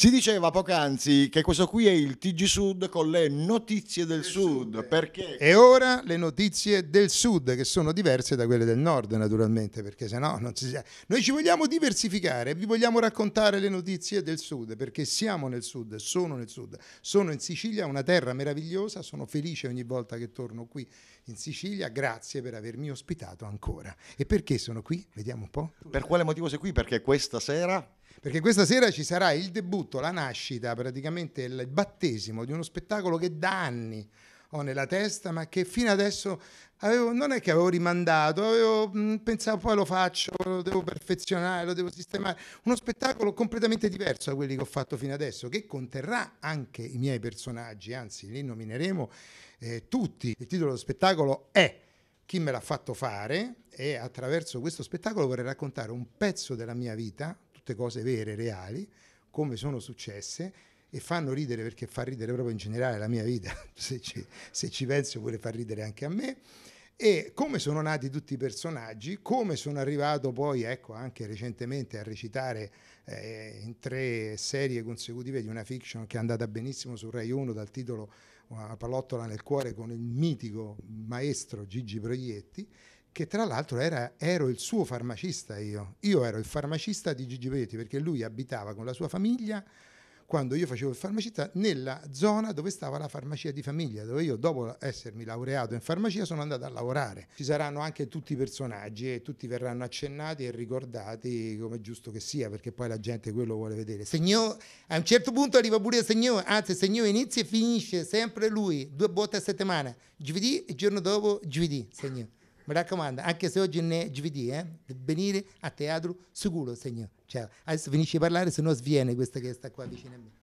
Si diceva poc'anzi che questo qui è il TG Sud con le notizie del, sud, sud, perché... E ora le notizie del Sud, che sono diverse da quelle del Nord, naturalmente, perché se no non si sa. Noi ci vogliamo diversificare, vi vogliamo raccontare le notizie del Sud, perché siamo nel Sud, sono nel Sud, sono in Sicilia, una terra meravigliosa, sono felice ogni volta che torno qui in Sicilia, grazie per avermi ospitato ancora. E perché sono qui? Vediamo un po'. Per quale motivo sei qui? Perché questa sera perché questa sera ci sarà il debutto, la nascita, praticamente il battesimo di uno spettacolo che da anni ho nella testa, ma che fino adesso avevo, non è che avevo rimandato, avevo, mh, mm, pensavo poi lo faccio, lo devo perfezionare, lo devo sistemare. Uno spettacolo completamente diverso da quelli che ho fatto fino adesso, che conterrà anche i miei personaggi, anzi li nomineremo eh, tutti. Il titolo dello spettacolo è Chi me l'ha fatto fare e attraverso questo spettacolo vorrei raccontare un pezzo della mia vita tutte cose vere, reali, come sono successe e fanno ridere perché fa ridere proprio in generale la mia vita, se ci, se ci penso vuole far ridere anche a me, e come sono nati tutti i personaggi, come sono arrivato poi, ecco, anche recentemente a recitare eh, in tre serie consecutive di una fiction che è andata benissimo su Rai 1 dal titolo Una eh, pallottola nel cuore con il mitico maestro Gigi Proietti che tra l'altro era, ero il suo farmacista io. Io ero il farmacista di Gigi Peretti perché lui abitava con la sua famiglia quando io facevo il farmacista nella zona dove stava la farmacia di famiglia, dove io dopo essermi laureato in farmacia sono andato a lavorare. Ci saranno anche tutti i personaggi e tutti verranno accennati e ricordati come giusto che sia, perché poi la gente quello vuole vedere. Signor, a un certo punto arriva pure il signor, anzi il signor inizia e finisce sempre lui, due botte a settimana, giovedì e il giorno dopo giovedì, signor. Mi raccomando, anche se oggi è giovedì, eh? venire a teatro sicuro, signore. Cioè, adesso finisci a parlare, se no sviene questa che sta qua vicino a me.